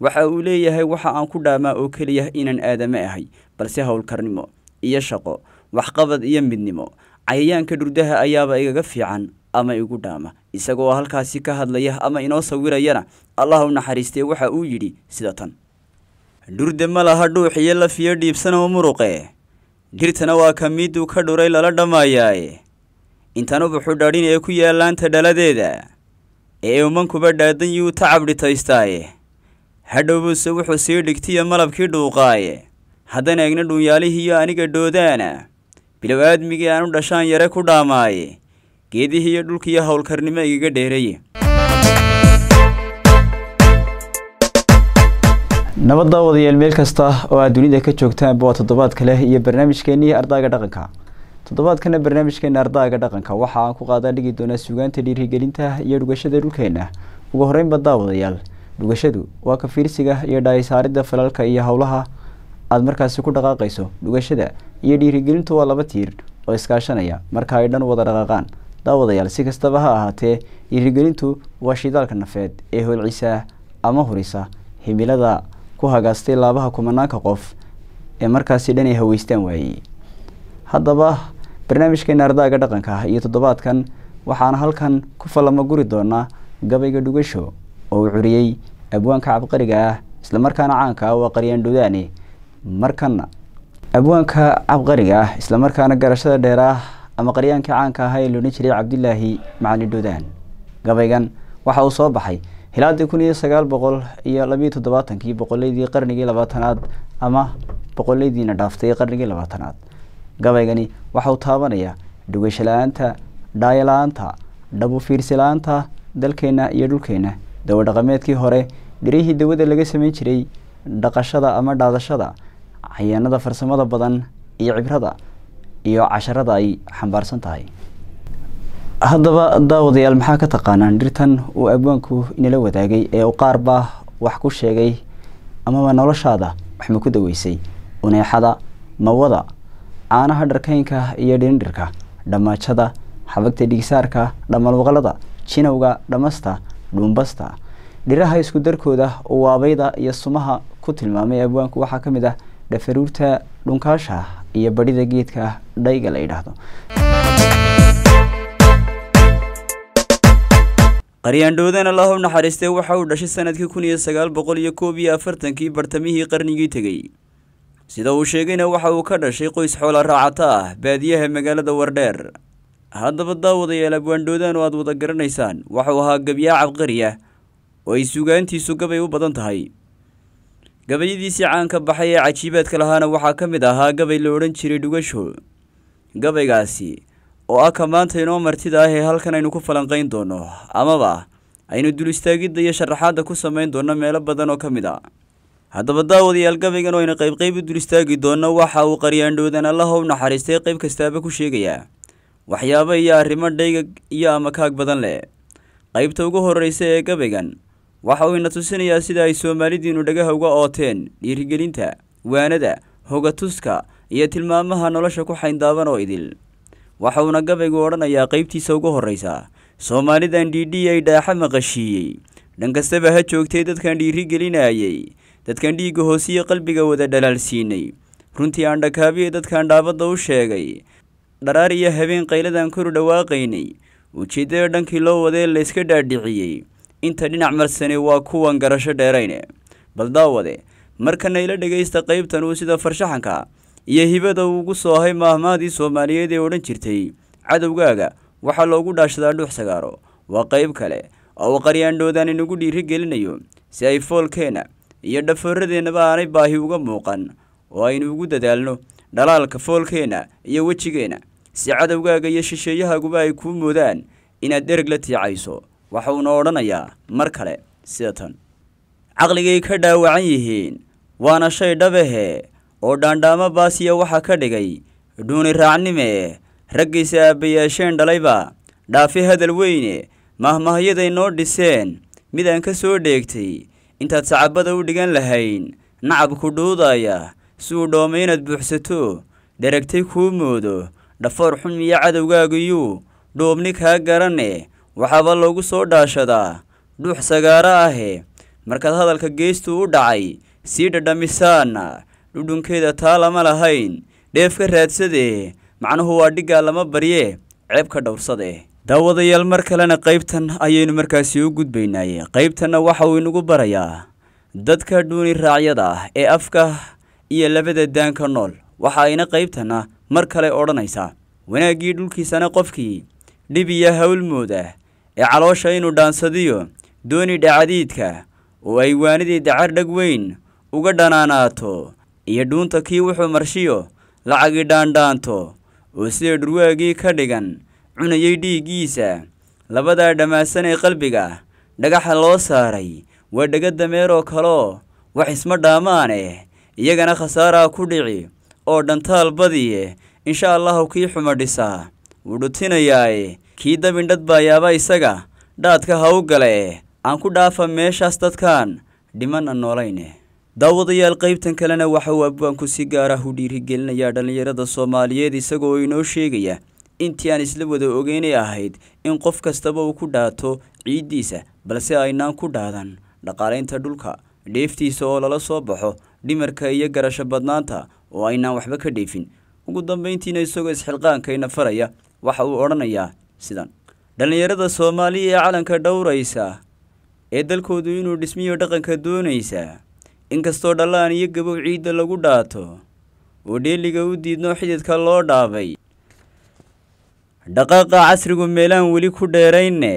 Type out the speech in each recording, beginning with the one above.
waxa uu leeyahay waxa aan ku dhaamaa oo keliya inaan aadame ahay balse howlkarnimo iyo shaqo waxqabad iyo midnimo cayayaanka dhurdaha ayaaba igaga fiican ama igu dhaama isagoo halkaasi ka hadlaya ama inoo sawirayana allah u naxariistee waxa uu yidhi sida tan dhurde ma laha dhuux iyo lafiyo dhiibsanoo muruqe dhirtana waa ka miiduu ka dhuray lala dhammaayaaye intana buxu dhadhin ee ku yaallaanta dhaladeeda ee umankuba dhaadan yuu ta cabdhitaystaaye hadhowbuse wuxuu sii dhigtiyo malabkii dhuuqaay haddana eegna dhuunyaalihiiyo aniga doodaana bilow aadmigii aanu dhashaan yare ku dhaamaaye geedihii iyo dhulkiiyo howlkarnimo igaga dheeray nabad daawadayaal meel kasta oo aad dunida ka joogtaanba waa toddobaadka leh iyo barnaamijkeenii ardaaga dhaqanka toddobaadkana barnaamijkeena ardaaga dhaqanka waxa aan ku qaadaa dhigi doonaa suugaanta dhiirigelinta iyo dhugashada dhulkeena ugu horreynba daawadayaal dhugashadu waa ka fiirsiga iyo dhaayisaaridda falalka iyo howlaha aada markaasi ku dhaqaaqayso dhugashada iyo dhiirigelintu waa laba tiir oo iskaashanaya marka ay dhan wada dhaqaaqaan daawadayaal si kastaba ha ahaatee dhiirigelintu waa shidaalka nafeed ee holcisa ama hurisa himilada ku hagaastay laabaha kumanaanka qof ee markaasi dhan ay haweystaan waayey haddaba barnaamijkeena ardaaga dhaqanka iyo toddobaadkan waxaana halkan ku fallamo guri doonaa gabayga dhugasho oo uu curiyey abwaanka cabqariga ah islamarkaana caanka ah waa qariyaan dhudaani markana abwaanka cabqariga ah islamarkaana garashada dheeraah ama qaryaankii caanka ahaa ee loodhan jiray cabdilaahi macalin dhudaan gabaygan waxa uu soo baxay hilaadii kun iyo sagaal boqol iyo labiiyo toddobaatankii boqoleydii qarnigii labaatanaad ama boqoleydiina dhaaftay qarnigii labaatanaad gabaygani waxa uu taabanayaa dhugasho la-aanta dhaayala-aanta dhabu fiirsi la-aanta dalkeena iyo dhulkeena dawadhaqameedkii hore dherihii dawada laga samayn jiray dhaqashada ama dhaadashada cayaanada farsamada badan iyo cibrada iyo casharada ay xambaarsan tahay haddaba daawadayaal maxaa ka taqaanaan dhirtan uu abwaanku inala wadaagay ee u qaarba wax ku sheegay amaba noloshaada waxma ku daweysay uneexada mawada caanaha dharkaynka iyo dhirindhirka dhamaajada xabagta dhigisaarka dhamalwaqlada jinowga dhammasta dhuumbasta dhiraha isku darkooda uwaabayda iyo sumaha ku tilmaamay abwaanku waxaa ka mid ah dhafaruurta dhunkaasha iyo badhida geedka dhayga la yidhaahdo qaryaandhoodan allah u naxariistee waxa uu dhashay sanadkii kun iyo sagaal boqol iyo koob iyo afartankii bartamihii qarnigii tegey sida uu sheegayna waxa uu ka dhashay qoys xoola raacata ah baadiyaha magaalada wardheer haddaba daawadayaal abwaandhoodaan oo aad wada garanaysaan waxuu ahaa gabyaa cabqari oo ay sugaantiisu gabay u badan tahay gabayadiisii caanka baxay ee cajiibaadka lahaana waxaa ka mid ahaa gabay la odhan jiray dhugasho gabaygaasi oo aka ah maanta inoo martida ah ee halkan aynu ku falanqayn doonno amaba aynu dul istaagidda iyo sharaxaadda ku samayn doonno meelo badan oo ka mid a ah. haddaba daawadayaal gabaygan oo aynu qaybqayb u dul istaagi doonno waxa uu qaryaandhoodan allaha u naxariistay qayb kastaaba ku sheegayaa waxyaabo iyo arrimo dhayga iyo ama kaag badan leh qaybta ugu horreysa ee gabaygan waxa uu ina tusinayaa sida ay soomaalidiinu dhagaha uga ooteen dhiirigelinta waanada hogatuska iyo tilmaamaha nolosha ku xayndaaban oo idil waxa uuna gabaygu odhanayaa qaybtiisa ugu horraysa soomaalidan dhiidhii ay dhaaxa maqashiiyey dhankastaba ha joogtay dadkan dhiirigelinaayey dadkan dhiigga hoosiyo qalbiga wada dhalaalsiinay runtii aan dhakaabiya dadkan dhaabadda u sheegay dharaar iyo habeen qayladan kuru dhawaaqaynay ujeeddada dhankii loo wadee layska dhaadhiciyey inta dhinac marsane waa kuwan garasho dheerayne bal daawade markana ila dhegaysta qaybtan uu sida farshaxanka iyo hibada uu ugu soo ahay maahmaadii soomaaliyeed ee odhan jirtay cadowgaaga waxaa loogu dhaashadaa dhuux sagaaro waa qayb kale oo qaryaandhoodaan inagu dhiiri gelinayo si ay foolkeenna iyo dhafoorradeenaba aanay baahi uga muuqan oo aynu ugu dadaalno dhalaalka foolkeena iyo wejigeena si cadowgaaga iyo shisheeyahaaguba ay kuu moodaan inaad dhereg la tiicayso waxa odhanayaa mar kale sidatan caqligay ka dhaawacan yihiin waana shay dhabahe oo dhaandhaamo baasiya waxaa ka dhigay dhuuni raacnime raggiisa aabbayaasheen dhalayba dhaafi hadal weyne mahmahyaday noo dhiseen mid aan ka soo dheegtay intaad sacabada u dhigan lahayn nacabku dhuudaya si uu dhoomo inaad buuxsato dheragtay kuu moodo dhafoor xun miyo cadowgaagiyuu dhoobni kaa garane waxaaba lagu soo dhaashadaa dhuux sagaaro ahe markaad hadalka geestuu u dhacay sii dhadhamisaan dhudhunkeeda taa lama lahayn dheefka raadsadee macnuhu waa dhiggaa lama barye ceebka dhowrsade daawadayaal mar kalena qaybtan ayaynu markaasi u gudbaynaye qaybtanna waxa uu inagu barayaa dadka dhuuni raacyada ah ee afka ah iyo labada daanka nool waxaa ina qaybtana mar kale odhanaysa wanaaggii dhulkiisana qofkii dhibiya iyo howlmooda ah. ee caloosha inuu dhaansadiyo dooni dhacadiidka oo ay waanidii dacar dhag weyn uga dhanaanaato iyo dhuunta kii wuxuu marshiyo lacagii dhaandhaanto oo sida dhurwaagii ka dhigan cunayay dhiiggiisa labadaa dhammaasan ee qalbiga dhagaxa loo saaray waa dhega dameeroo kaloo wax isma dhaamaaneh iyagana khasaaraa ku dhici oo dhantaal badiye insha allahu kii xuma dhisaa wuu kii dabindhad baayaaba isaga dhaadka ha u galae aan ku dhaafa meeshaas dadkan dhimana noolayne daawadayaal qaybtan kalena waxa uu abwaanku si gaar ah u dhiirigelinayaa dhallinyarada soomaaliyeed isagoo inoo sheegaya intii aan isla wada ogeynay ahayd in qof kastaba uu ku dhaato ciiddiisa balse aynaan ku dhaadan dhaqaalaynta dhulka dheeftiisa oo lala soo baxo dhimarka iyo garasho badnaanta oo aynaan waxba ka dheefin ugu dambayntiina isagoo isxilqaankayna faraya waxa uu odhanayaa sidan dhallinyarada soomaaliya ee calanka dhowraysa ee dalkoodu inuu dhismiyo dhaqanka doonaysa inkastoo dhallaan iyo gabow ciidda lagu dhaato oo dheeliga u diidnoo xididka loo dhaabay dhaqaaqa casrigu meelaan weli ku dheerayne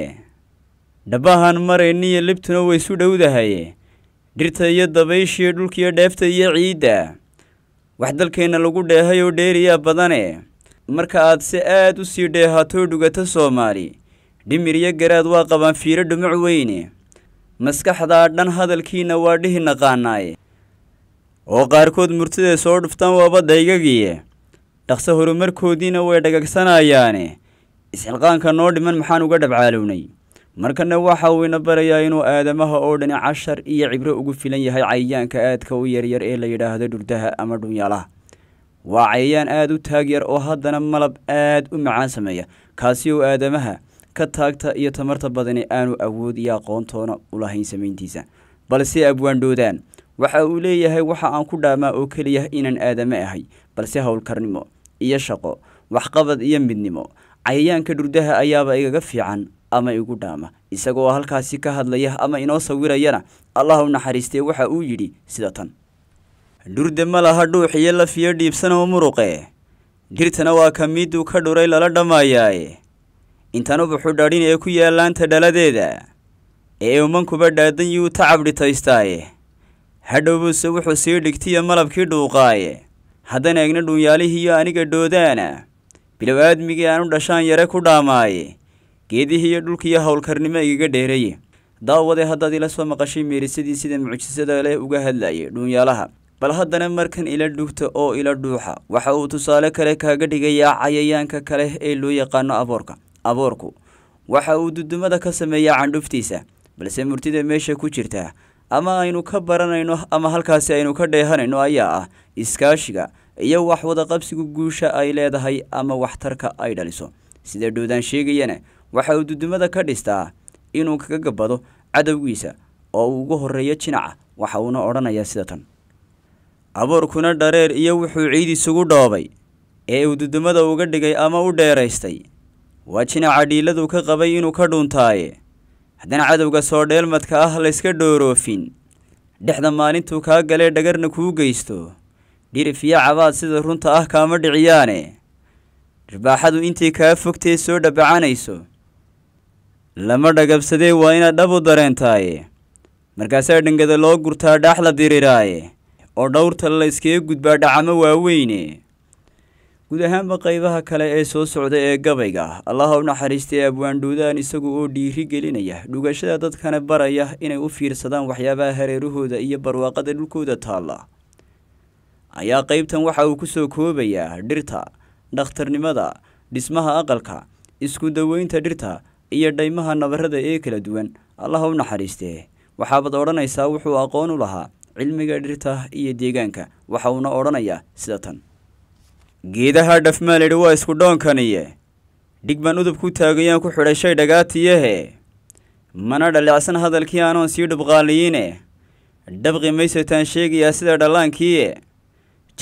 dhabahan marayniyo libtuna way isu dhowdahaye dhirta iyo dabayshiyo dhulkiiyo dheefta iyo ciidda wax dalkeenna lagu dheehay oo dheeriyaa badane marka aad se aad u sii dheehatoo dhugata soomaali dhimir iyo garaad waa qabaan fiiro dhumac weyne maskaxdaa dhan hadalkiinna waa dhihi naqaanaaye oo qaarkood murtiday soo dhuftaan waaba daygagiye dhaqse horumarkoodiina way dhagagsanayaane isxilqaanka noo dhiman maxaan uga dhabcaalownay markana waxa uu ina barayaa inuu aadamaha oo dhani cashar iyo cibro ugu filan yahay cayayaanka aadka u yaryar ee la yidhaahdo dhurdaha ama dhunyaalaha waa cayayaan aada u taag yar oo haddana malab aad u macaan sameeya kaasi oo aadamaha ka taagta iyo tamarta badani aanu awood iyo aqoontoona u lahayn samayntiisa balse abwaandhoodaan waxa uu leeyahay waxa aan ku dhaamaa oo keliya inaan aadame ahay balse howlkarnimo iyo shaqo waxqabad iyo midnimo cayayaanka dhurdaha ayaaba igaga fiican ama igu dhaama isagoo halkaasi ka hadlaya ama inoo sawirayana allah u naxariistee waxa uu yidhi sida tan dhurde ma laha dhuuxiyo lafiyo dhiibsan oo muruqe dhirtana waa ka miiduu ka dhuray lala dhammaayaaye intan ubuxu dhadhin ee ku yaallaanta dhaladeeda ee umankuba dhaadan yuu ta cabdhitaystaaye hadhow wuxuu sii dhigtiyo malabkii dhuuqaaye haddana egna dhuunyaalihiiyo aniga dhoodaana bilow aadmigii aanu dhashaan yare ku dhaamaaye geedihii iyo dhulkiiyo howlkarnimo igaga dheereeye daawade haddaad ila soo maqashay meerisadii sida mucjisada leh uga hadlaaya dhuunyaalaha bal haddana markan ila dhugta oo ila dhuuxa waxa uu tusaale kale kaaga dhigayaa cayayaanka kale ee loo yaqaano aboorka aboorku waxa uu dudumada ka sameeyaa candhuftiisa balse murtida meesha ku jirta ama aynu ka baranayno ama halkaasi aynu ka dheehanayno ayaa ah iskaashiga iyo wax wadaqabsigu guusha ay leedahay ama waxtarka ay dhaliso sida dhowdaan sheegayana waxa uu dudumada ka dhistaa inuu kaga gabado cadowgiisa oo uu ugu horreeyo jinaca waxa uuna odhanayaa sida tan aboorkuna dhareer iyo wuxuu ciid isugu dhoobay ee uu dudumada uga dhigay ama u dheeraystay waa jinaca dhiiladuu ka qabay inuu ka dhuuntaaye haddana cadowga soo dheelmadka ah layska dhooroofin dhexda maalintuu kaa galee dhagarna kuu geysto dhirif iyo cabaad sida runta ah kaama dhiciyaane dhirbaaxadu intii kaa fogtee soo dhabacanayso lama dhagabsadee waa inaad dhab u dareentaaye markaasaa dhangada loo gurtaa dhax la diriraaye oo dhowrta la iskaga gudbaa dhacamo waaweyne guud ahaanba qaybaha kale ee soo socda ee gabayga allaha u naxariistay abwaandhoodaan isagu oo dhiiri gelinaya dhugashada dadkana baraya inay u fiirsadaan waxyaabaha hareerahooda iyo barwaaqada dhulkooda taalla ayaa qaybtan waxa uu kusoo koobayaa dhirta dhakhtarnimada dhismaha aqalka isku daweynta dhirta iyo dhaymaha nabarada ee kala duwan allaha u naxariistee waxaabad odhanaysaa wuxuu aqoon u lahaa cilmiga dhirta iyo deegaanka waxa uuna odhanayaa sida tan geedaha dhafmaalidhi waa isku dhoonkaniye dhig baan udub ku taagayaan ku xidhay shay dhagaatiyahe mana dhalicsan hadalkii aanoon sii dhubqaaliyine dhabqi maysataan sheegayaa sida dhallaankiie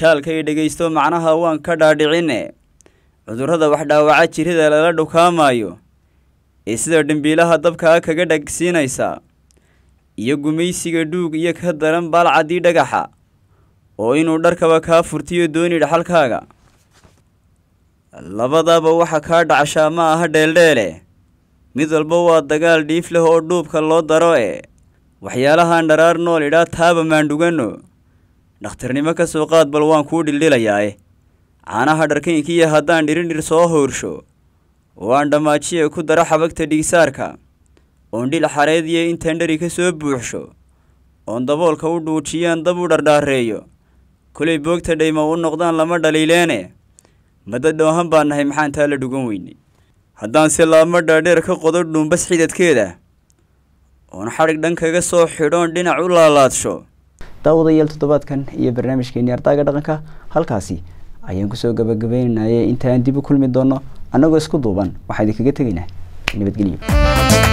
jaalkay dhegaysto macnaha waan ka dhaadhicine cudurrada wax dhaawaca jirrada lala dhukaamaayo ee sida dhimbiilaha dabkaa kaga dhagsiinaysa iyo gumaysiga dhuug iyo ka daran baalcaddii dhagaxa oo inuu dharkaba kaa furtiyo dooni dhaxalkaaga labadaaba waxa kaa dhacashaa ma aha dheeldheele mid walba waa dagaal dhiifleh oo dhuubka loo daro ee waxyaalahaan dharaar nool idhaa taaba maandhuganno dhakhtirnimo ka soo qaad bal waan kuu dhildhilayaae eh. caanaha dharkiinkiiya haddaan dhiridhir soo howrsho waan aan dhammaajiye ku daro xabagta dhigisaarka oon dhil xareediyo in tendhari ka soo buuxsho oon daboolka u dhuujiyaan dab u dhardhaareeyo kolay boogta dhayma u noqdaan lama dhaliileene madda dhoohan baan nahay maxaan taa la dhugan weynay haddaanse laama dhaadheer ka qodo dhuumbas xidadkeeda oon xadhig dhan kaga soo xidhoon dhinac u laalaadsho daawadayaal toddobaadkan iyo barnaamijkeenii ardaaga dhaqanka halkaasi ayaan kusoo gabagabaynaynaya intaan dib u kulmi doonno annagoo isku duuban waxaa idinkaga tegaynaa nabadgelyo